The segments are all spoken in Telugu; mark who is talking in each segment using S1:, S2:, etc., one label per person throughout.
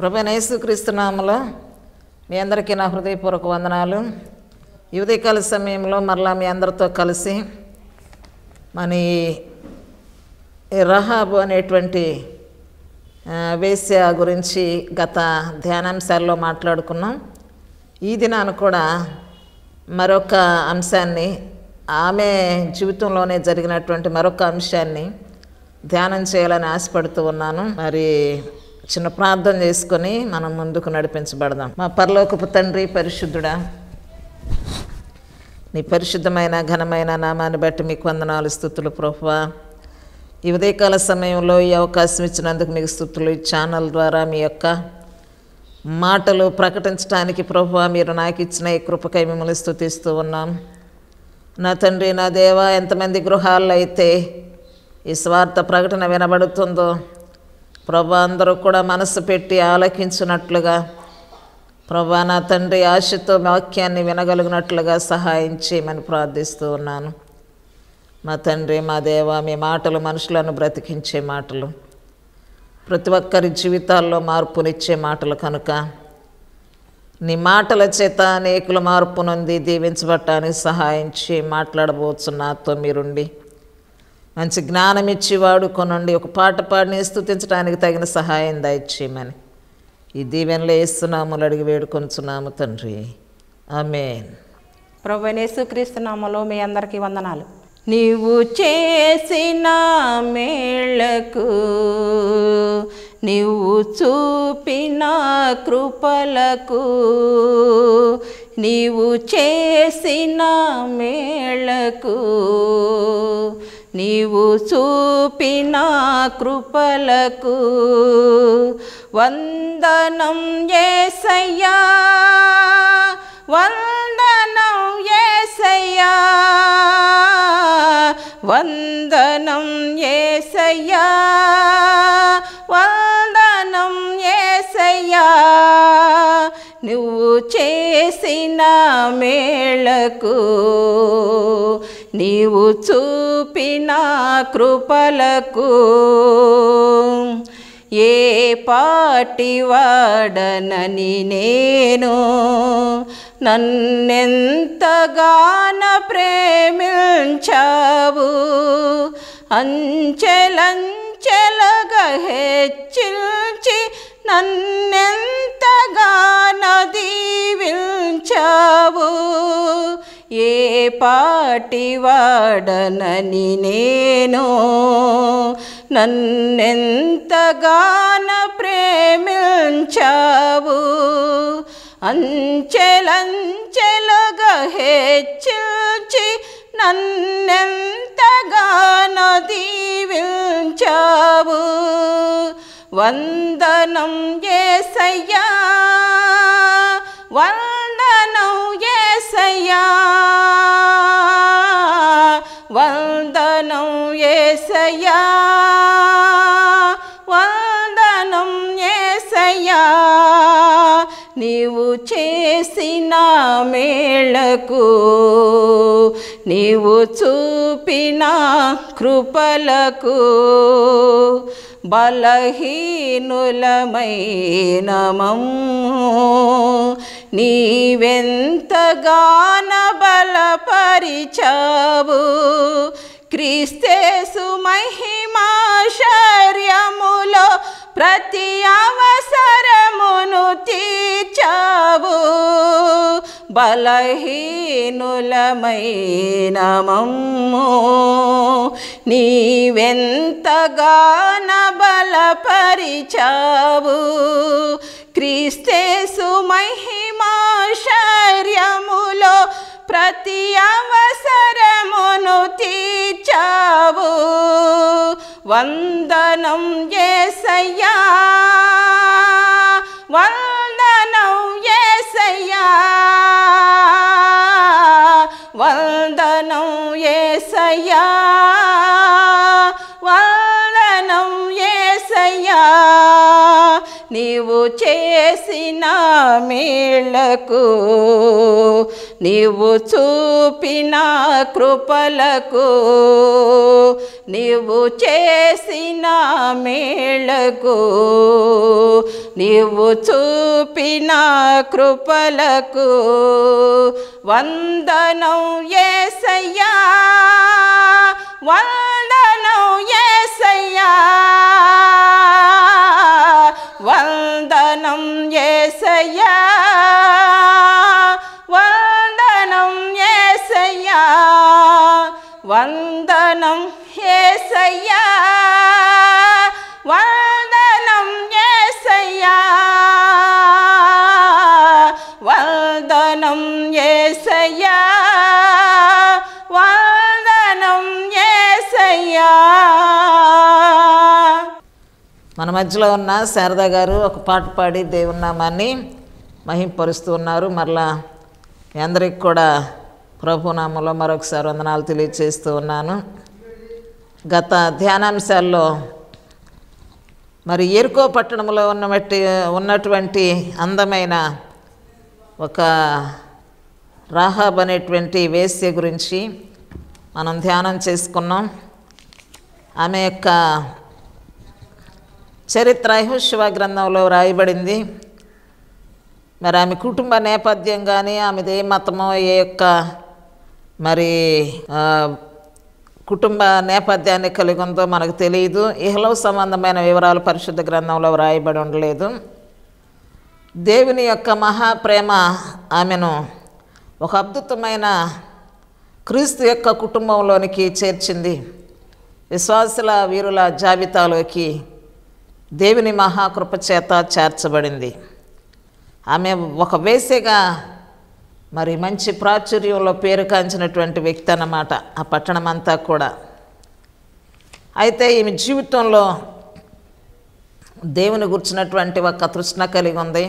S1: ప్రభునేసుక్రీస్తునామలో మీ అందరికీ నా హృదయపూర్వక వందనాలు ఉదయకాల సమయంలో మరలా మీ అందరితో కలిసి మన రహాబు అనేటువంటి వేశ్య గురించి గత ధ్యానాంశాల్లో మాట్లాడుకున్నాం ఈ దినాన కూడా మరొక అంశాన్ని ఆమె జీవితంలోనే జరిగినటువంటి మరొక అంశాన్ని ధ్యానం చేయాలని ఆశపడుతూ ఉన్నాను మరి చిన్న ప్రార్థన చేసుకొని మనం ముందుకు నడిపించబడదాం మా పరలోకపు తండ్రి పరిశుద్ధుడా నీ పరిశుద్ధమైన ఘనమైన నామాన్ని బట్టి మీకు వందనాలు స్థుతులు ప్రభువా ఈ ఉదయకాల సమయంలో ఈ అవకాశం ఇచ్చినందుకు మీకు స్థుతులు ఈ ఛానల్ ద్వారా మీ యొక్క మాటలు ప్రకటించడానికి ప్రభువ మీరు నాకు ఇచ్చిన ఈ కృపకై మిమ్మల్ని స్థుతిస్తూ ఉన్నాం నా తండ్రి నా దేవ ఎంతమంది గృహాల్లో అయితే ఈ స్వార్థ ప్రకటన వినబడుతుందో ప్రభా అందరూ కూడా మనసు పెట్టి ఆలకించినట్లుగా ప్రభా నా తండ్రి ఆశతో వాక్యాన్ని వినగలిగినట్లుగా సహాయం చేయమని ప్రార్థిస్తూ ఉన్నాను మా తండ్రి మా దేవ మీ మాటలు మనుషులను బ్రతికించే మాటలు ప్రతి ఒక్కరి జీవితాల్లో మార్పునిచ్చే మాటలు కనుక నీ మాటల చేత అనేకుల మార్పునుంది దీవించబట్టానికి సహాయం చేయి మాట్లాడబోతున్నాతో నాతో మీరుండి మంచి జ్ఞానం ఇచ్చి వాడుకొనండి ఒక పాట పాడిని స్థుతించడానికి తగిన సహాయం దయచేయమని ఈ దీవెనలో వేస్తున్నాములు అడిగి వేడుకొంచున్నాము తండ్రి ఆమెన్
S2: ప్రభు నేసుక్రీస్తునామలో మీ అందరికీ వందనాలు నీవు చేసిన మేళకు నీవు చూపిన కృపలకు నీవు చేసిన మేళకు నీవు చూపిన కృపలకు వందనం ఏసయ్యా వందనం ఏసయ్యా వందనం ఏసయ్యా వందనం ఏసయ్యా నువ్వు చేసిన మేళకు నీవు చూపిన కృపలకు ఏ పాటి వాడనని నేను నన్నెంతగాన ప్రేమించావు అంచెలంచెలగ హెచ్చిల్చి నన్నెంత పాటివాడనని నేను నన్నెంతగాన ప్రేమించావు అంచెలంచెలుగా హెచ్చిల్చి నన్నెంతగాన దీవించావు వందనం ఏసయ్యా వంద ఏసయ్యా వందనం ఏసయ్యా వందనం ఏసయ్యా నీవు చేసిన మేళకు నీవు చూపిన కృపలకు బలహీనులమైనమము నీవెంతగాన బలపరిచావు క్రీస్తేసు మహిమాశర్యములో ప్రతి అవసరమును తీర్చావు బలహీనులమైన మమ్ము నీవెంతగాన బలపరిచావు క్రీస్తేసు మహిమాశర్యములో ప్రతి అవసరమును ఏసయ్యా వందనం ఏసయ్యా వందనం ఏసయ్యా వందనం ఏసయ్యా నీవు చే చేసిన మేళ్లకు నీవు చూపిన కృపలకు నీవు చేసిన మేళకు నీవు చూపిన కృపలకు వందనం ఏసయ్యా వందనం ఏసయ్యా Yes, yesaya
S1: మధ్యలో ఉన్న శారదా గారు ఒక పాట పాడి దేవునామాన్ని మహింపరుస్తూ ఉన్నారు మరలా మీ అందరికి కూడా ప్రభునామంలో మరొకసారి వందనాలు తెలియజేస్తూ ఉన్నాను గత ధ్యానాంశాల్లో మరి ఏరుకో పట్టణంలో ఉన్నట్టి ఉన్నటువంటి అందమైన ఒక రాహాబ్ అనేటువంటి వేశ్య గురించి మనం ధ్యానం చేసుకున్నాం ఆమె యొక్క చరిత్ర చరిత్రాహుశివ గ్రంథంలో రాయబడింది మరి ఆమె కుటుంబ నేపథ్యం కానీ ఆమెది ఏ మతమో ఏ యొక్క మరి కుటుంబ నేపథ్యాన్ని కలిగి ఉందో మనకు తెలియదు ఇహలో సంబంధమైన వివరాలు పరిశుద్ధ గ్రంథంలో వ్రాయబడి ఉండలేదు దేవుని యొక్క మహాప్రేమ ఆమెను ఒక అద్భుతమైన క్రీస్తు యొక్క కుటుంబంలోనికి చేర్చింది విశ్వాసుల వీరుల జాబితాలోకి దేవుని చేత చేర్చబడింది ఆమె ఒక వేసేగా మరి మంచి ప్రాచుర్యంలో పేరు కాంచినటువంటి వ్యక్తి అన్నమాట ఆ పట్టణం అంతా కూడా అయితే ఈమె జీవితంలో దేవుని గుర్చినటువంటి ఒక తృష్ణ కలిగి ఉంది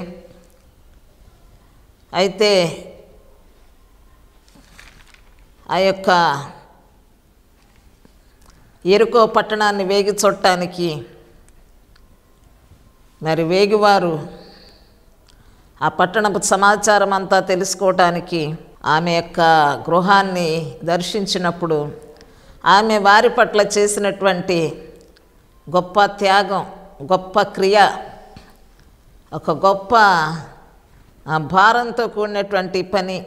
S1: అయితే ఆ యొక్క ఎరుకో పట్టణాన్ని వేగి చుట్టానికి మరి వేగివారు ఆ పట్టణపు సమాచారం అంతా తెలుసుకోవటానికి ఆమె యొక్క గృహాన్ని దర్శించినప్పుడు ఆమె వారి పట్ల చేసినటువంటి గొప్ప త్యాగం గొప్ప క్రియ ఒక గొప్ప భారంతో కూడినటువంటి పని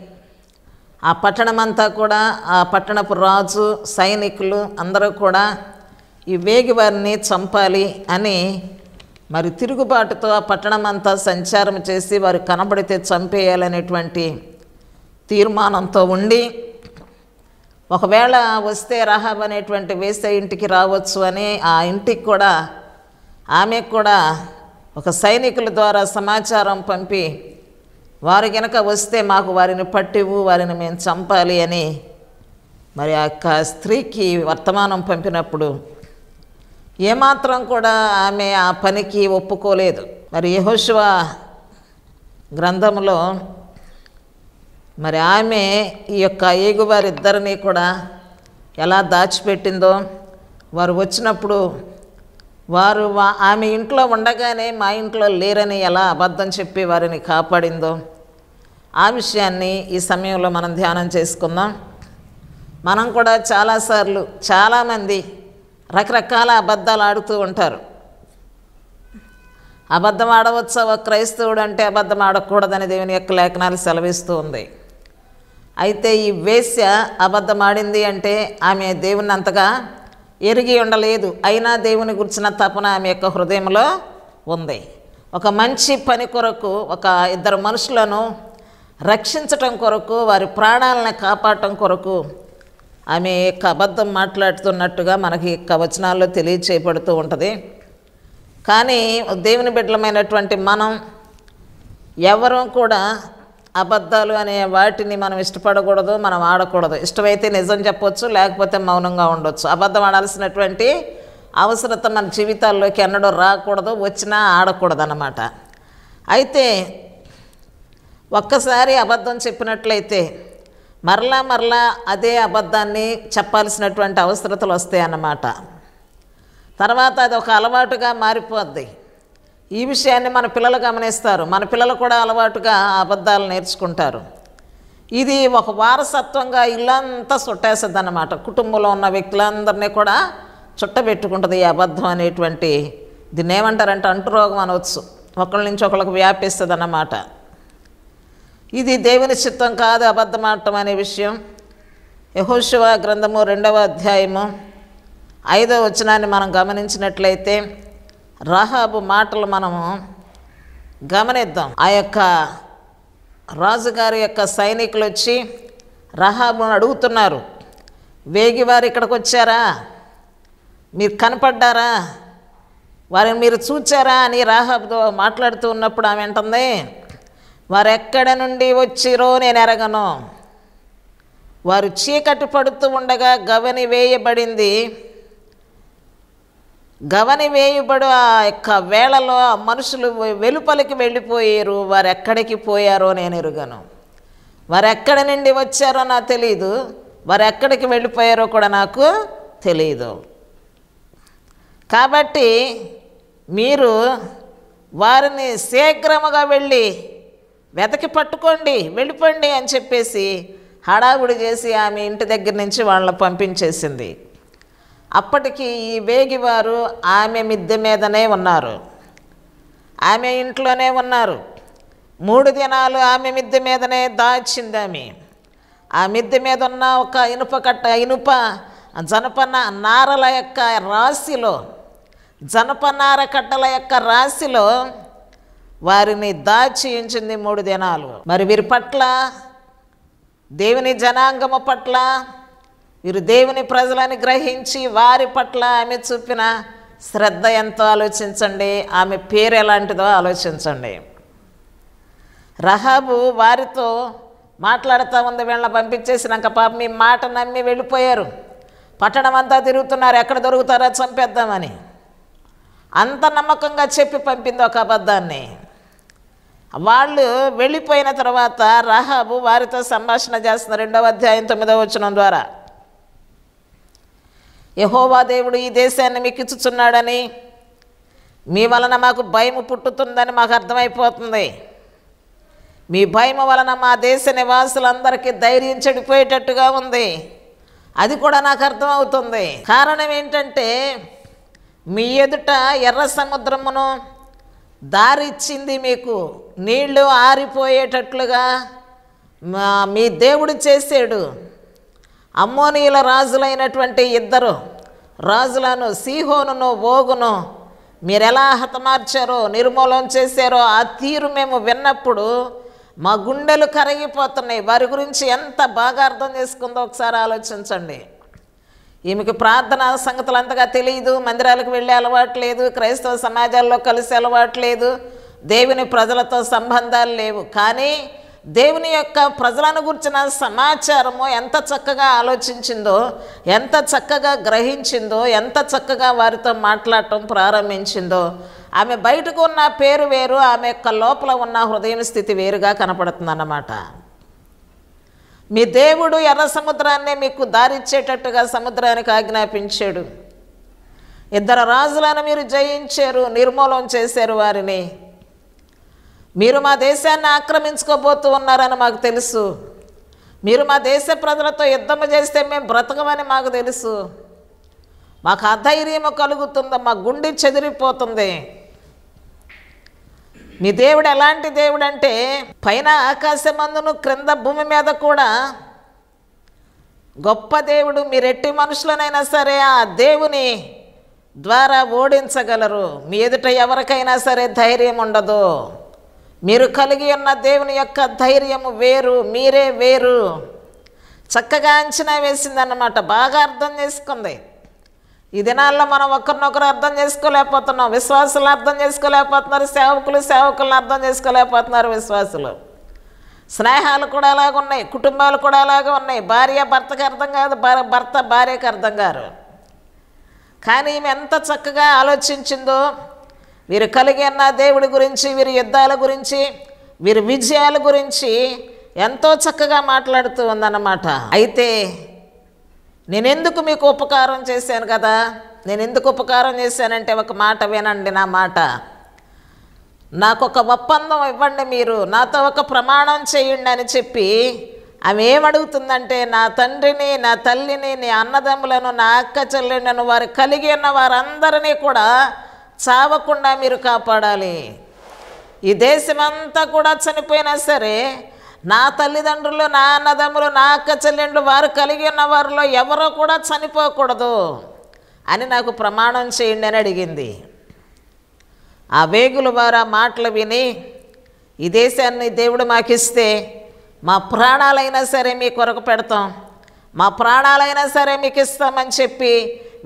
S1: ఆ పట్టణమంతా కూడా ఆ పట్టణపు రాజు సైనికులు అందరూ కూడా ఈ వేగివారిని చంపాలి అని మరి తిరుగుబాటుతో పట్టణమంతా సంచారం చేసి వారు కనబడితే చంపేయాలనేటువంటి తీర్మానంతో ఉండి ఒకవేళ వస్తే రహాబ్ అనేటువంటి వేసే ఇంటికి రావచ్చు అని ఆ ఇంటికి కూడా ఆమె కూడా ఒక సైనికుల ద్వారా సమాచారం పంపి వారు కనుక వస్తే మాకు వారిని పట్టివు వారిని మేము చంపాలి అని మరి ఆ స్త్రీకి వర్తమానం పంపినప్పుడు ఏమాత్రం కూడా ఆమె ఆ పనికి ఒప్పుకోలేదు మరి యహోశివ గ్రంథంలో మరి ఆమె ఈ యొక్క ఏగువారిద్దరిని కూడా ఎలా దాచిపెట్టిందో వారు వచ్చినప్పుడు వారు ఆమె ఇంట్లో ఉండగానే మా ఇంట్లో లేరని ఎలా అబద్ధం చెప్పి వారిని కాపాడిందో ఆ విషయాన్ని ఈ సమయంలో మనం ధ్యానం చేసుకుందాం మనం కూడా చాలాసార్లు చాలామంది రకరకాల అబద్ధాలు ఆడుతూ ఉంటారు అబద్ధం ఆడవచ్చు ఒక క్రైస్తవుడు అంటే అబద్ధం ఆడకూడదని దేవుని యొక్క లేఖనాలు సెలవిస్తూ ఉంది అయితే ఈ వేశ్య అబద్ధం ఆడింది అంటే ఆమె దేవుని అంతగా ఎరిగి ఉండలేదు అయినా దేవుని గురించిన తపన ఆమె యొక్క హృదయంలో ఉంది ఒక మంచి పని కొరకు ఒక ఇద్దరు మనుషులను రక్షించటం కొరకు వారి ప్రాణాలను కాపాడటం కొరకు ఆమె అబద్ధం మాట్లాడుతున్నట్టుగా మనకి కవచనాల్లో తెలియచేయబడుతూ ఉంటుంది కానీ దేవుని బిడ్డలమైనటువంటి మనం ఎవరూ కూడా అబద్ధాలు అనే వాటిని మనం ఇష్టపడకూడదు మనం ఆడకూడదు ఇష్టమైతే నిజం చెప్పవచ్చు లేకపోతే మౌనంగా ఉండొచ్చు అబద్ధం ఆడాల్సినటువంటి అవసరత మన జీవితాల్లోకి ఎన్నడూ రాకూడదు వచ్చినా ఆడకూడదు అన్నమాట అయితే ఒక్కసారి అబద్ధం చెప్పినట్లయితే మరలా మరలా అదే అబద్ధాన్ని చెప్పాల్సినటువంటి అవసరతలు వస్తాయి అన్నమాట తర్వాత అది ఒక అలవాటుగా మారిపోద్ది ఈ విషయాన్ని మన పిల్లలు గమనిస్తారు మన పిల్లలు కూడా అలవాటుగా అబద్ధాలు నేర్చుకుంటారు ఇది ఒక వారసత్వంగా ఇల్లంతా చుట్టేస్తుంది అన్నమాట కుటుంబంలో ఉన్న వ్యక్తులందరినీ కూడా చుట్టబెట్టుకుంటుంది ఈ అబద్ధం అనేటువంటి దీన్ని ఏమంటారంటే అంటురోగం అనవచ్చు ఒకళ్ళ నుంచి ఒకళ్ళకి వ్యాపిస్తుంది అన్నమాట ఇది దేవుని చిత్తం కాదు అబద్ధమాటం అనే విషయం యహోశివ గ్రంథము రెండవ అధ్యాయము ఐదవ వచనాన్ని మనం గమనించినట్లయితే రహాబు మాటలు మనము గమనిద్దాం ఆ యొక్క రాజుగారి యొక్క సైనికులు వచ్చి రహాబును అడుగుతున్నారు వేగివారు ఇక్కడికి వచ్చారా మీరు కనపడ్డారా వారిని మీరు చూచారా అని రాహాబుతో మాట్లాడుతూ ఉన్నప్పుడు ఆమె ఏంటంది వారెక్కడ నుండి వచ్చిరో నేను ఎరగను వారు చీకటి పడుతూ ఉండగా గవని వేయబడింది గవని వేయబడు ఆ యొక్క వేళలో మనుషులు వెలుపలికి వెళ్ళిపోయారు వారు ఎక్కడికి పోయారో నేను ఎరుగను వారు ఎక్కడి నుండి వచ్చారో నాకు తెలియదు వారు ఎక్కడికి వెళ్ళిపోయారో కూడా నాకు తెలియదు కాబట్టి మీరు వారిని శీఘ్రముగా వెళ్ళి వెతకి పట్టుకోండి వెళ్ళిపోండి అని చెప్పేసి హడావుడి చేసి ఆమె ఇంటి దగ్గర నుంచి వాళ్ళని పంపించేసింది అప్పటికి ఈ వేగివారు ఆమె మిద్దె మీదనే ఉన్నారు ఆమె ఇంట్లోనే ఉన్నారు మూడు దినాలు ఆమె మిద్దె మీదనే దాచింది ఆమె ఆ మిద్దె మీద ఉన్న ఒక ఇనుప కట్ట ఇనుప జనపన నారల యొక్క రాశిలో జనపనార కట్టల యొక్క రాశిలో వారిని దాచి ఉంచింది మూడు దినాలు మరి వీరి పట్ల దేవుని జనాంగము పట్ల వీరు దేవుని ప్రజలని గ్రహించి వారి పట్ల ఆమె చూపిన శ్రద్ధ ఎంతో ఆలోచించండి ఆమె పేరు ఎలాంటిదో ఆలోచించండి రహాబు వారితో మాట్లాడుతూ ఉంది వీళ్ళని పంపించేసినాక పాప మీ మాట నమ్మి వెళ్ళిపోయారు పట్టణం అంతా తిరుగుతున్నారు ఎక్కడ దొరుకుతారో చంపేద్దామని అంత నమ్మకంగా చెప్పి పంపింది ఒక అబద్ధాన్ని వాళ్ళు వెళ్ళిపోయిన తర్వాత రహాబు వారితో సంభాషణ చేస్తున్న రెండవ అధ్యాయం తొమ్మిదవ వచనం ద్వారా యహోవా దేవుడు ఈ దేశాన్ని మీకు ఇచ్చుచున్నాడని మీ వలన మాకు భయం పుట్టుతుందని మాకు అర్థమైపోతుంది మీ భయం వలన మా దేశ నివాసులందరికీ ధైర్యం చెడిపోయేటట్టుగా ఉంది అది కూడా నాకు అర్థమవుతుంది కారణం ఏంటంటే మీ ఎదుట ఎర్ర సముద్రమును దారిచ్చింది మీకు నీళ్లు ఆరిపోయేటట్లుగా మీ దేవుడు చేశాడు అమ్మోనీయుల రాజులైనటువంటి ఇద్దరు రాజులను సీహోనును ఓగును మీరు ఎలా హతమార్చారో నిర్మూలం చేశారో ఆ తీరు మేము విన్నప్పుడు మా గుండెలు కరిగిపోతున్నాయి వారి గురించి ఎంత బాగా అర్థం చేసుకుందో ఒకసారి ఆలోచించండి ఈమెకి ప్రార్థన సంగతులు అంతగా తెలియదు మందిరాలకు వెళ్ళే అలవాటు లేదు క్రైస్తవ సమాజాల్లో కలిసే అలవాటు లేదు దేవుని ప్రజలతో సంబంధాలు లేవు కానీ దేవుని యొక్క ప్రజలను గురించిన సమాచారము ఎంత చక్కగా ఆలోచించిందో ఎంత చక్కగా గ్రహించిందో ఎంత చక్కగా వారితో మాట్లాడటం ప్రారంభించిందో ఆమె బయటకు ఉన్న పేరు వేరు ఆమె యొక్క లోపల ఉన్న హృదయం స్థితి వేరుగా కనపడుతుందన్నమాట మీ దేవుడు ఎర్ర సముద్రాన్ని మీకు దారిచ్చేటట్టుగా సముద్రానికి ఆజ్ఞాపించాడు ఇద్దరు రాజులను మీరు జయించారు నిర్మూలం చేశారు వారిని మీరు మా దేశాన్ని ఆక్రమించుకోబోతూ ఉన్నారని మాకు తెలుసు మీరు మా దేశ ప్రజలతో యుద్ధం చేస్తే మేము బ్రతకమని మాకు తెలుసు మాకు అధైర్యము కలుగుతుంది మా గుండె చెదిరిపోతుంది నీ దేవుడు ఎలాంటి దేవుడు అంటే పైన ఆకాశమందును క్రింద భూమి మీద కూడా గొప్ప దేవుడు మీరెట్టి మనుషులనైనా సరే ఆ దేవుని ద్వారా ఓడించగలరు మీ ఎదుట ఎవరికైనా సరే ధైర్యం ఉండదు మీరు కలిగి ఉన్న దేవుని యొక్క ధైర్యము వేరు మీరే వేరు చక్కగా అంచనా వేసిందన్నమాట బాగా అర్థం చేసుకుంది ఈ దినాల్లో మనం ఒకరినొకరు అర్థం చేసుకోలేకపోతున్నాం విశ్వాసులు అర్థం చేసుకోలేకపోతున్నారు సేవకులు సేవకులను అర్థం చేసుకోలేకపోతున్నారు విశ్వాసులు స్నేహాలు కూడా అలాగే ఉన్నాయి కుటుంబాలు కూడా అలాగే ఉన్నాయి భార్య భర్తకు అర్థం కాదు భర్త భార్యకు అర్థం కారు కానీ ఈమె ఎంత చక్కగా ఆలోచించిందో వీరు కలిగి ఉన్న దేవుడి గురించి వీరి యుద్ధాల గురించి వీరి విజయాల గురించి ఎంతో చక్కగా మాట్లాడుతూ ఉందన్నమాట అయితే నేనెందుకు మీకు ఉపకారం చేశాను కదా నేను ఎందుకు ఉపకారం చేశానంటే ఒక మాట వినండి నా మాట నాకు ఒక ఒప్పందం ఇవ్వండి మీరు నాతో ఒక ప్రమాణం చేయండి అని చెప్పి ఆమె ఏమడుగుతుందంటే నా తండ్రిని నా తల్లిని నీ అన్నదమ్ములను నా అక్క చెల్లెళ్ళను వారు కలిగి ఉన్న వారందరినీ కూడా చావకుండా మీరు కాపాడాలి ఈ దేశమంతా కూడా చనిపోయినా సరే నా తల్లిదండ్రులు నా అన్నదమ్ములు నా అక్క చెల్లెండ్లు వారు కలిగి ఉన్న వారిలో ఎవరో కూడా చనిపోకూడదు అని నాకు ప్రమాణం చేయండి అని అడిగింది ఆ వేగులు వారు ఆ మాటలు విని ఈ దేశాన్ని దేవుడు మాకిస్తే మా ప్రాణాలైనా సరే మీ కొరకు పెడతాం మా ప్రాణాలైనా సరే మీకు ఇస్తామని చెప్పి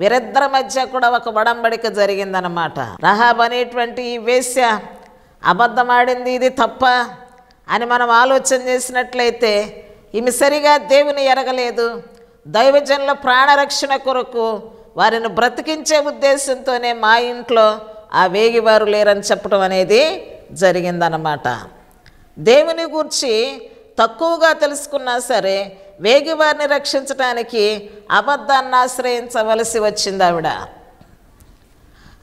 S1: వీరిద్దరి మధ్య కూడా ఒక వడంబడిక జరిగిందనమాట రహాబ్ అనేటువంటి ఈ వేశ్య అబద్ధమాడింది ఇది తప్ప అని మనం ఆలోచన చేసినట్లయితే ఈమె సరిగా దేవుని ఎరగలేదు దైవజనుల ప్రాణరక్షణ కొరకు వారిని బ్రతికించే ఉద్దేశంతోనే మా ఇంట్లో ఆ వేగివారు లేరని చెప్పడం అనేది జరిగిందనమాట దేవుని గురించి తక్కువగా తెలుసుకున్నా సరే వేగివారిని రక్షించడానికి అబద్ధాన్ని ఆశ్రయించవలసి వచ్చింది ఆవిడ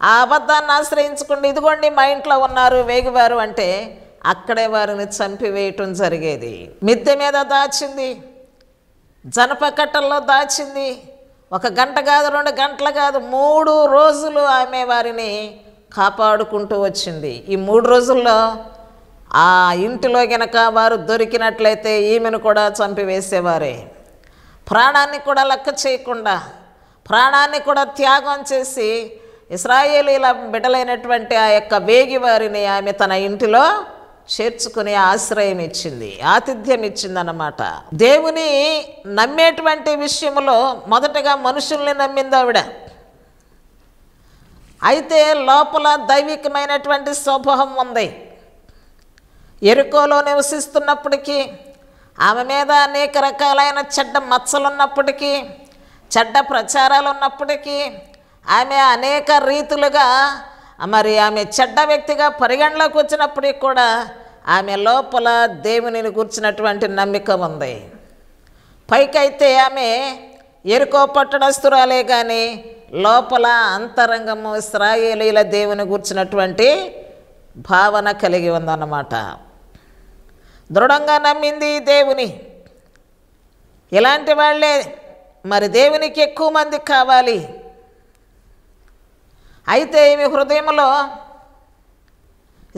S1: ఆ అబద్ధాన్ని ఆశ్రయించుకుంటే ఇదిగోండి మా ఇంట్లో ఉన్నారు వేగివారు అంటే అక్కడే వారిని చంపివేయటం జరిగేది మిద్దె మీద దాచింది జనప కట్టల్లో దాచింది ఒక గంట కాదు రెండు గంటలు కాదు మూడు రోజులు ఆమె వారిని కాపాడుకుంటూ వచ్చింది ఈ మూడు రోజుల్లో ఆ ఇంటిలో గనక వారు దొరికినట్లయితే ఈమెను కూడా చంపివేసేవారే ప్రాణాన్ని కూడా లెక్క చేయకుండా ప్రాణాన్ని కూడా త్యాగం చేసి ఇస్రాయేలీల బిడ్డలైనటువంటి ఆ యొక్క వేగి వారిని ఆమె తన ఇంటిలో చేర్చుకునే ఆశ్రయం ఇచ్చింది ఆతిథ్యం ఇచ్చిందన్నమాట దేవుని నమ్మేటువంటి విషయంలో మొదటగా మనుషుల్ని నమ్మింది ఆవిడ అయితే లోపల దైవికమైనటువంటి స్వభావం ఉంది ఎరుకోలో నివసిస్తున్నప్పటికీ ఆమె మీద అనేక రకాలైన చెడ్డ మచ్చలున్నప్పటికీ చెడ్డ ప్రచారాలు ఉన్నప్పటికీ ఆమె అనేక రీతులుగా మరి ఆమె చెడ్డ వ్యక్తిగా పరిగణలోకి వచ్చినప్పటికి కూడా ఆమె లోపల దేవునిని కూర్చున్నటువంటి నమ్మిక ఉంది పైకైతే ఆమె ఎరుకో పట్టణస్తురాలే కానీ లోపల అంతరంగము ఇస్రాయేలీల దేవుని కూర్చున్నటువంటి భావన కలిగి ఉందన్నమాట దృఢంగా నమ్మింది దేవుని ఇలాంటి వాళ్ళే మరి దేవునికి ఎక్కువ మంది కావాలి అయితే ఈమె హృదయంలో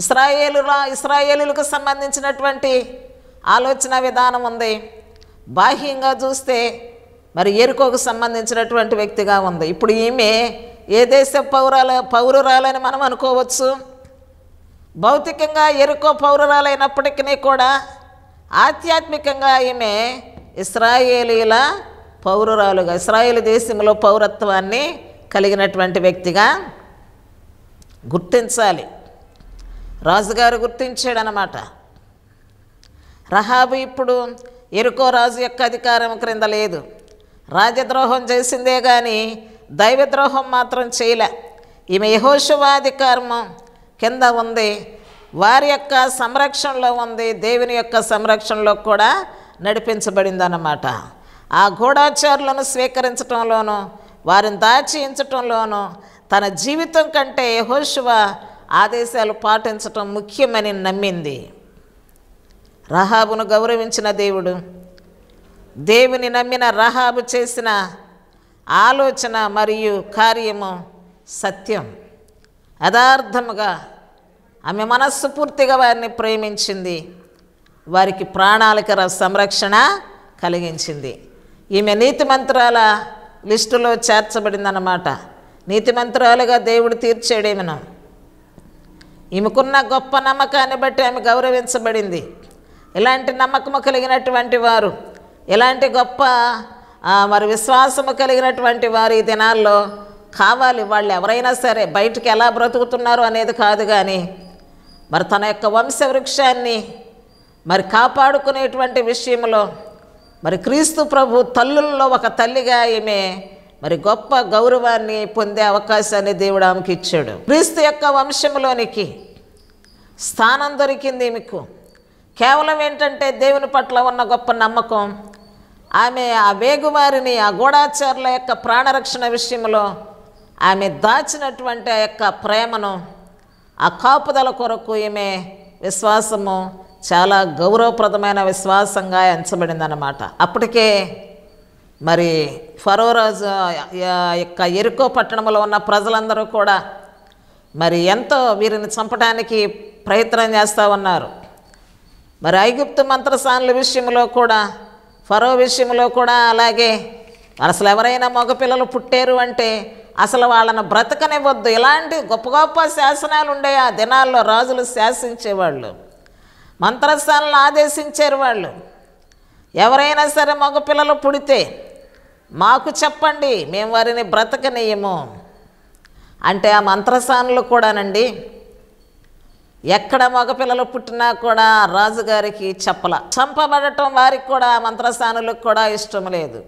S1: ఇస్రాయేలులా ఇస్రాయేలులకు సంబంధించినటువంటి ఆలోచన విధానం ఉంది బాహ్యంగా చూస్తే మరి ఎరుకోకు సంబంధించినటువంటి వ్యక్తిగా ఉంది ఇప్పుడు ఈమె ఏ దేశ పౌరాల పౌరురాలని మనం అనుకోవచ్చు భౌతికంగా ఎరుకో పౌరురాలైనప్పటికీ కూడా ఆధ్యాత్మికంగా ఈమె ఇస్రాయేలీల పౌరురాలుగా ఇస్రాయేల్ దేశంలో పౌరత్వాన్ని కలిగినటువంటి వ్యక్తిగా గుర్తించాలి రాజుగారు గుర్తించాడనమాట రహాబు ఇప్పుడు ఎరుకో రాజు యొక్క అధికారం క్రింద లేదు రాజద్రోహం చేసిందే కానీ దైవద్రోహం మాత్రం చేయలే ఈమె యహోశవాధికారము కింద ఉంది వారి యొక్క సంరక్షణలో ఉంది దేవుని యొక్క సంరక్షణలో కూడా నడిపించబడిందన్నమాట ఆ గూఢాచారులను స్వీకరించడంలోనూ వారిని దాచి తన జీవితం కంటే యహోశివ ఆదేశాలు పాటించటం ముఖ్యమని నమ్మింది రహాబును గౌరవించిన దేవుడు దేవుని నమ్మిన రహాబు చేసిన ఆలోచన మరియు కార్యము సత్యం యథార్థముగా ఆమె మనస్సు వారిని ప్రేమించింది వారికి ప్రాణాలకర సంరక్షణ కలిగించింది ఈమె నీతి మంత్రాల లిస్టులో చేర్చబడిందన్నమాట మంత్రాలుగా దేవుడు తీర్చాడు ఈమెకున్న గొప్ప నమ్మకాన్ని బట్టి ఆమె గౌరవించబడింది ఇలాంటి నమ్మకము కలిగినటువంటి వారు ఇలాంటి గొప్ప మరి విశ్వాసము కలిగినటువంటి వారు ఈ దినాల్లో కావాలి వాళ్ళు ఎవరైనా సరే బయటికి ఎలా బ్రతుకుతున్నారు అనేది కాదు కానీ మరి తన యొక్క వంశవృక్షాన్ని మరి కాపాడుకునేటువంటి విషయంలో మరి క్రీస్తు ప్రభు తల్లుల్లో ఒక తల్లిగా ఈమె మరి గొప్ప గౌరవాన్ని పొందే అవకాశాన్ని దేవుడు ఆమెకి ఇచ్చాడు క్రీస్తు యొక్క వంశంలోనికి స్థానం దొరికింది మీకు కేవలం ఏంటంటే దేవుని పట్ల ఉన్న గొప్ప నమ్మకం ఆమె ఆ వేగువారిని ఆ గూఢాచారుల యొక్క ప్రాణరక్షణ విషయంలో ఆమె దాచినటువంటి ఆ యొక్క ప్రేమను ఆ కాపుదల కొరకు ఈమె విశ్వాసము చాలా గౌరవప్రదమైన విశ్వాసంగా ఎంచబడిందన్నమాట అప్పటికే మరి ఫరోరాజు యొక్క ఎరుకో పట్టణంలో ఉన్న ప్రజలందరూ కూడా మరి ఎంతో వీరిని చంపడానికి ప్రయత్నం చేస్తూ ఉన్నారు మరి ఐగుప్తు మంత్రసానుల విషయంలో కూడా ఫరో విషయంలో కూడా అలాగే అసలు ఎవరైనా మగపిల్లలు పుట్టారు అంటే అసలు వాళ్ళను బ్రతకనివ్వద్దు ఇలాంటి గొప్ప గొప్ప శాసనాలు ఉండే ఆ దినాల్లో రాజులు శాసించేవాళ్ళు మంత్రస్థానాలను ఆదేశించారు వాళ్ళు ఎవరైనా సరే మగపిల్లలు పుడితే మాకు చెప్పండి మేము వారిని బ్రతకనేయము అంటే ఆ మంత్రసానులు కూడానండి ఎక్కడ మగపిల్లలు పుట్టినా కూడా రాజుగారికి చెప్పల చంపబడటం వారికి కూడా ఆ మంత్రస్థానులకు కూడా ఇష్టం లేదు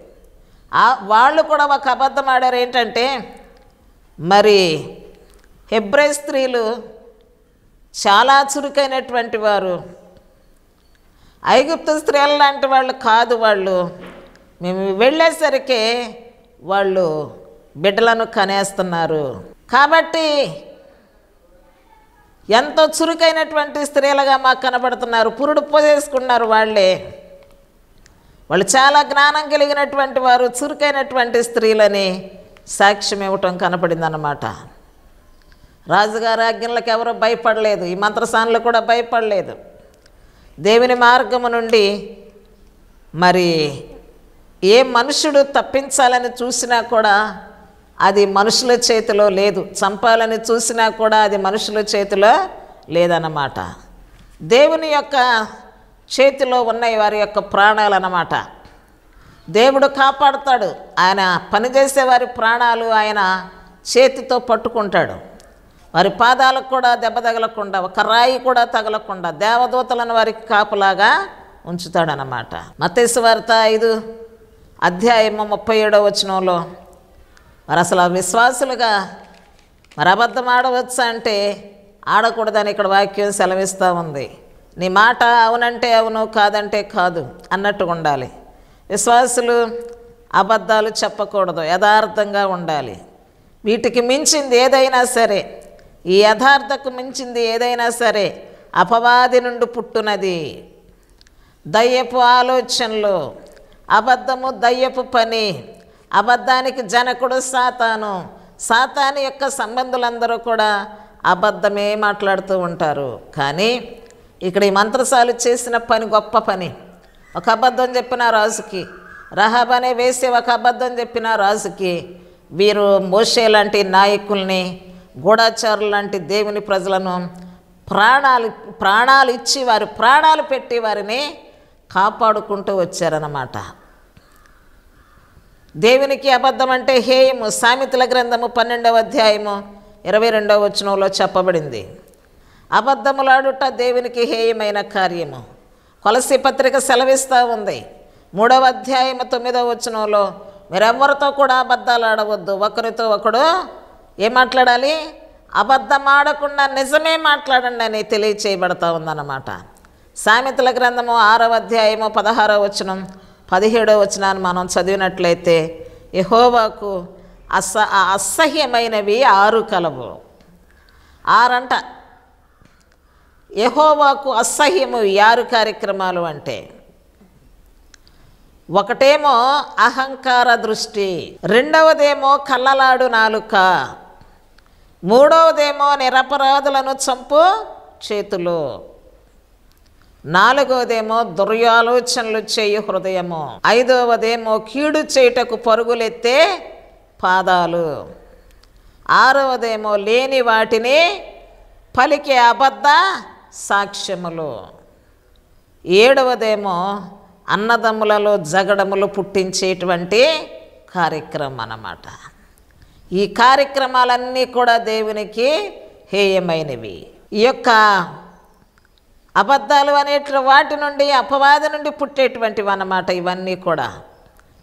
S1: వాళ్ళు కూడా ఒక అబద్ధం ఆడారు ఏంటంటే మరి హెబ్రై స్త్రీలు చాలా చురుకైనటువంటి వారు ఐగుప్తు స్త్రీల లాంటి వాళ్ళు కాదు వాళ్ళు మేము వెళ్ళేసరికి వాళ్ళు బిడ్డలను కనేస్తున్నారు కాబట్టి ఎంతో చురుకైనటువంటి స్త్రీలుగా మాకు కనబడుతున్నారు పురుడు పోసేసుకున్నారు వాళ్ళే వాళ్ళు చాలా జ్ఞానం కలిగినటువంటి వారు చురుకైనటువంటి స్త్రీలని సాక్ష్యం ఇవ్వటం కనపడిందన్నమాట రాజుగారి ఆజ్ఞలకు ఎవరు భయపడలేదు ఈ మంత్రసానులు కూడా భయపడలేదు దేవుని మార్గము నుండి మరి ఏ మనుషుడు తప్పించాలని చూసినా కూడా అది మనుషుల చేతిలో లేదు చంపాలని చూసినా కూడా అది మనుషుల చేతిలో లేదన్నమాట దేవుని యొక్క చేతిలో ఉన్నాయి వారి యొక్క ప్రాణాలు అన్నమాట దేవుడు కాపాడుతాడు ఆయన పనిచేసే వారి ప్రాణాలు ఆయన చేతితో పట్టుకుంటాడు వారి పాదాలకు కూడా దెబ్బ తగలకుండా ఒక రాయి కూడా తగలకుండా దేవదూతలను వారికి కాపులాగా ఉంచుతాడనమాట మతేశ్వార్త ఐదు అధ్యాయము ముప్పై ఏడో వచనంలో మరి అసలు విశ్వాసులుగా మరి అబద్ధం ఆడవచ్చు అంటే ఆడకూడదని ఇక్కడ వాక్యం సెలవిస్తూ ఉంది నీ మాట అవునంటే అవును కాదంటే కాదు అన్నట్టు ఉండాలి విశ్వాసులు అబద్ధాలు చెప్పకూడదు యథార్థంగా ఉండాలి వీటికి మించింది ఏదైనా సరే ఈ యథార్థకు మించింది ఏదైనా సరే అపవాది నుండి పుట్టునది దయ్యపు ఆలోచనలు అబద్ధము దయ్యపు పని అబద్ధానికి జనకుడు సాతాను సాతాని యొక్క సంబంధులందరూ కూడా అబద్ధమే మాట్లాడుతూ ఉంటారు కానీ ఇక్కడ ఈ మంత్రసాలు చేసిన పని గొప్ప పని ఒక అబద్ధం చెప్పిన రాజుకి రహాబ్ అనే వేసి ఒక అబద్ధం చెప్పిన రాజుకి వీరు మోషే లాంటి నాయకుల్ని గూఢాచారులు లాంటి దేవుని ప్రజలను ప్రాణాలు ప్రాణాలు ఇచ్చి వారు ప్రాణాలు పెట్టి వారిని కాపాడుకుంటూ వచ్చారన్నమాట దేవునికి అబద్ధం అంటే హేయము సామెతల గ్రంథము పన్నెండవ అధ్యాయము ఇరవై రెండవ వచనంలో చెప్పబడింది అబద్ధములాడుట దేవునికి హేయమైన కార్యము కొలసి పత్రిక సెలవిస్తూ ఉంది మూడవ అధ్యాయము తొమ్మిదవ వచనంలో మీరెవరితో కూడా అబద్ధాలు ఆడవద్దు ఒకరితో ఒకడు ఏం మాట్లాడాలి అబద్ధం ఆడకుండా నిజమే మాట్లాడండి అని తెలియచేయబడతా ఉందన్నమాట సామెతల గ్రంథము ఆరవ అధ్యాయము పదహారవ వచనం పదిహేడవ వచనాన్ని మనం చదివినట్లయితే యహోవాకు అస అసహ్యమైనవి ఆరు కలవు ఆరంట యహోవాకు అసహ్యము ఆరు కార్యక్రమాలు అంటే ఒకటేమో అహంకార దృష్టి రెండవదేమో కళ్ళలాడు నాలుక మూడవదేమో నిరపరాధులను చంపు చేతులు నాలుగవదేమో దుర్యాలోచనలు చేయు హృదయము ఐదవదేమో కీడు చేయుటకు పరుగులెత్తే పాదాలు ఆరవదేమో లేని వాటిని పలికే అబద్ధ సాక్ష్యములు ఏడవదేమో అన్నదమ్ములలో జగడములు పుట్టించేటువంటి కార్యక్రమం అన్నమాట ఈ కార్యక్రమాలన్నీ కూడా దేవునికి హేయమైనవి ఈ యొక్క అబద్ధాలు అనే వాటి నుండి అపవాది నుండి పుట్టేటువంటివి అన్నమాట ఇవన్నీ కూడా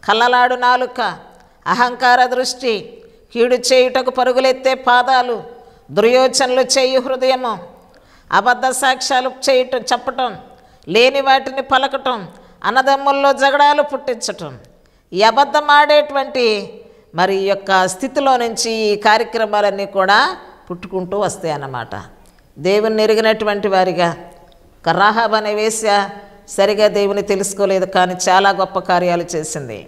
S1: కళ్ళలాడు నాలుక అహంకార దృష్టి కీడు చేయుటకు పరుగులెత్తే పాదాలు దుర్యోచనలు చేయు హృదయము అబద్ధ సాక్ష్యాలు చేయటం చెప్పటం లేని వాటిని పలకటం అన్నదమ్ముల్లో జగడాలు పుట్టించటం ఈ అబద్ధం ఆడేటువంటి మరి యొక్క స్థితిలో నుంచి ఈ కార్యక్రమాలన్నీ కూడా పుట్టుకుంటూ వస్తాయి అన్నమాట ఎరిగినటువంటి వారిగా కర్రాహాబ్ అనే వేశ్య సరిగా దేవుని తెలుసుకోలేదు కానీ చాలా గొప్ప కార్యాలు చేసింది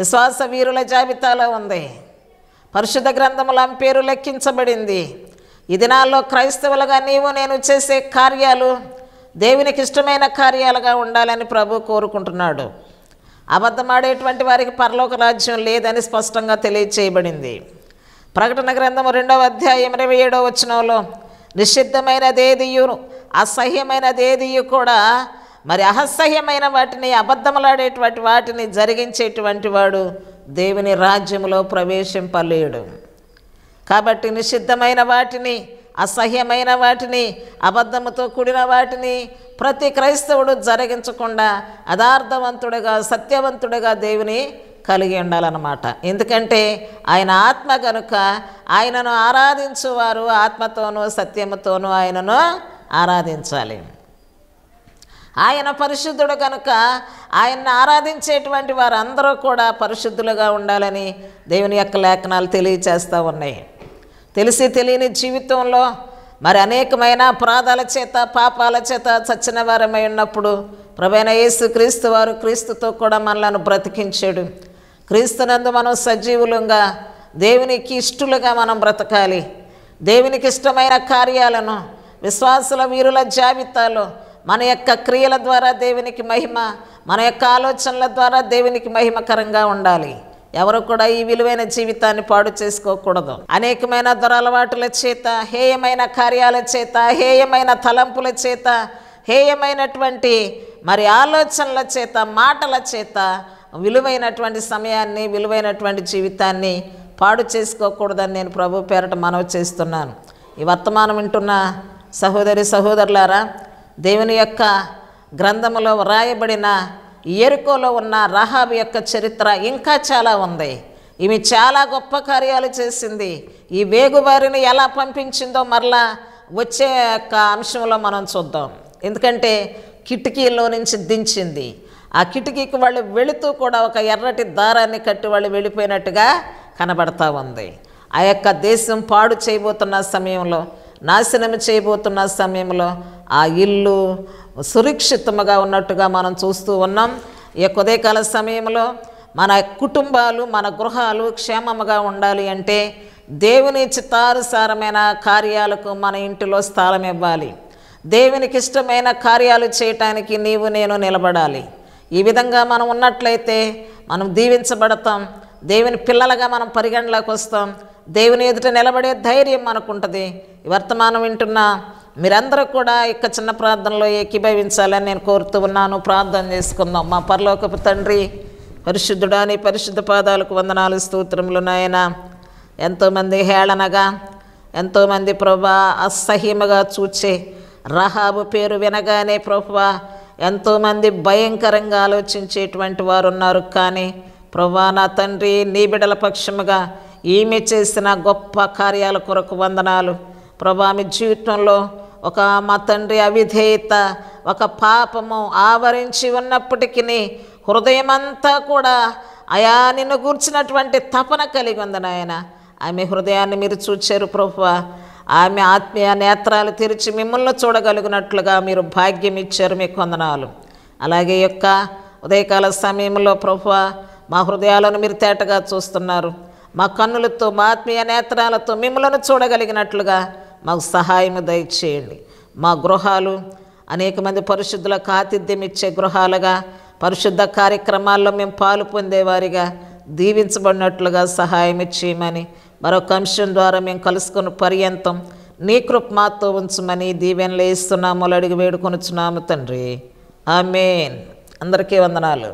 S1: విశ్వాస వీరుల జాబితాలో ఉంది పరిశుద్ధ గ్రంథముల పేరు లెక్కించబడింది ఈ దినాల్లో క్రైస్తవులుగా నీవు నేను చేసే కార్యాలు దేవునికి ఇష్టమైన కార్యాలుగా ఉండాలని ప్రభు కోరుకుంటున్నాడు అబద్ధమాడేటువంటి వారికి పరలోక రాజ్యం లేదని స్పష్టంగా తెలియచేయబడింది ప్రకటన గ్రంథము రెండవ అధ్యాయం ఇరవై ఏడవ వచనంలో నిషిద్ధమైనదేదియును అసహ్యమైనది కూడా మరి అసహ్యమైన వాటిని అబద్ధములాడేటువంటి వాటిని జరిగించేటువంటి వాడు దేవుని రాజ్యంలో ప్రవేశింపలేడు కాబట్టి నిషిద్ధమైన వాటిని అసహ్యమైన వాటిని అబద్ధముతో కూడిన వాటిని ప్రతి క్రైస్తవుడు జరిగించకుండా యథార్థవంతుడుగా సత్యవంతుడుగా దేవుని కలిగి ఉండాలన్నమాట ఎందుకంటే ఆయన ఆత్మ కనుక ఆయనను ఆరాధించువారు ఆత్మతోనూ సత్యముతోనూ ఆయనను ఆరాధించాలి ఆయన పరిశుద్ధుడు కనుక ఆయన్ని ఆరాధించేటువంటి వారందరూ కూడా పరిశుద్ధులుగా ఉండాలని దేవుని యొక్క లేఖనాలు తెలియచేస్తూ ఉన్నాయి తెలిసి తెలియని జీవితంలో మరి అనేకమైన అపరాధాల చేత పాపాల చేత చచ్చిన వారమై ఉన్నప్పుడు ప్రభైన యేసు క్రీస్తు వారు క్రీస్తుతో కూడా మనలను బ్రతికించాడు క్రీస్తునందు మనం సజీవులంగా దేవునికి ఇష్టలుగా మనం బ్రతకాలి దేవునికి ఇష్టమైన కార్యాలను విశ్వాసుల వీరుల జాబితాలో మన యొక్క క్రియల ద్వారా దేవునికి మహిమ మన యొక్క ఆలోచనల ద్వారా దేవునికి మహిమకరంగా ఉండాలి ఎవరు కూడా ఈ విలువైన జీవితాన్ని పాడు చేసుకోకూడదు అనేకమైన దురలవాటుల చేత హేయమైన కార్యాల చేత హేయమైన తలంపుల చేత హేయమైనటువంటి మరి ఆలోచనల చేత మాటల చేత విలువైనటువంటి సమయాన్ని విలువైనటువంటి జీవితాన్ని పాడు చేసుకోకూడదని నేను ప్రభు పేరట మనవి చేస్తున్నాను ఈ వర్తమానం వింటున్న సహోదరి సహోదరులారా దేవుని యొక్క గ్రంథములో వ్రాయబడిన ఎరుకోలో ఉన్న రహాబ్ యొక్క చరిత్ర ఇంకా చాలా ఉంది ఈమె చాలా గొప్ప కార్యాలు చేసింది ఈ వేగువారిని ఎలా పంపించిందో మరలా వచ్చే యొక్క అంశంలో మనం చూద్దాం ఎందుకంటే కిటికీలో నుంచి దించింది ఆ కిటికీకి వాళ్ళు వెళుతూ కూడా ఒక ఎర్రటి దారాన్ని కట్టి వాళ్ళు వెళ్ళిపోయినట్టుగా కనబడతా ఉంది ఆ యొక్క దేశం పాడు చేయబోతున్న సమయంలో నాశనం చేయబోతున్న సమయంలో ఆ ఇల్లు సురక్షితముగా ఉన్నట్టుగా మనం చూస్తూ ఉన్నాం ఈ ఉదయకాల సమయంలో మన కుటుంబాలు మన గృహాలు క్షేమముగా ఉండాలి అంటే దేవుని చిత్తానుసారమైన కార్యాలకు మన ఇంటిలో స్థానం ఇవ్వాలి దేవునికి ఇష్టమైన కార్యాలు చేయటానికి నీవు నేను నిలబడాలి ఈ విధంగా మనం ఉన్నట్లయితే మనం దీవించబడతాం దేవుని పిల్లలుగా మనం పరిగణలోకి వస్తాం దేవుని ఎదుట నిలబడే ధైర్యం మనకుంటుంది వర్తమానం వింటున్న మీరందరూ కూడా ఇక చిన్న ప్రార్థనలో ఏకీభవించాలని నేను కోరుతూ ఉన్నాను ప్రార్థన చేసుకుందాం మా పరలోకపు తండ్రి పరిశుద్ధుడాని పరిశుద్ధ పాదాలకు వందనాలు స్తోత్రములు నాయన ఎంతోమంది హేళనగా ఎంతోమంది ప్రభా అసహ్యముగా చూచే రహాబు పేరు వినగానే ప్రభా ఎంతోమంది భయంకరంగా ఆలోచించేటువంటి వారు ఉన్నారు కానీ ప్రభా నా తండ్రి నీ బిడల పక్షముగా ఈమె చేసిన గొప్ప కార్యాల కొరకు వందనాలు ప్రభా మీ జీవితంలో ఒక మా తండ్రి అవిధేయత ఒక పాపము ఆవరించి ఉన్నప్పటికీ హృదయమంతా కూడా అయా నిన్ను గూర్చినటువంటి తపన కలిగి ఉంది నాయన ఆమె హృదయాన్ని మీరు చూచారు ప్రభు ఆమె ఆత్మీయ నేత్రాలు తెరిచి మిమ్మల్ని చూడగలిగినట్లుగా మీరు భాగ్యం ఇచ్చారు మీ కొందనాలు అలాగే యొక్క ఉదయకాల సమయంలో ప్రభు మా హృదయాలను మీరు తేటగా చూస్తున్నారు మా కన్నులతో మా ఆత్మీయ నేత్రాలతో మిమ్మలను చూడగలిగినట్లుగా మాకు సహాయం దయచేయండి మా గృహాలు అనేక మంది పరిశుద్ధులకు ఆతిథ్యం ఇచ్చే గృహాలుగా పరిశుద్ధ కార్యక్రమాల్లో మేము పాలు పొందేవారిగా దీవించబడినట్లుగా సహాయం ఇచ్చేయమని మరొక అంశం ద్వారా మేము కలుసుకున్న పర్యంతం నీ మాతో ఉంచమని దీవెనలు వేస్తున్నాము అడిగి వేడుకొనిచున్నాము తండ్రి ఆమెన్ అందరికీ వందనాలు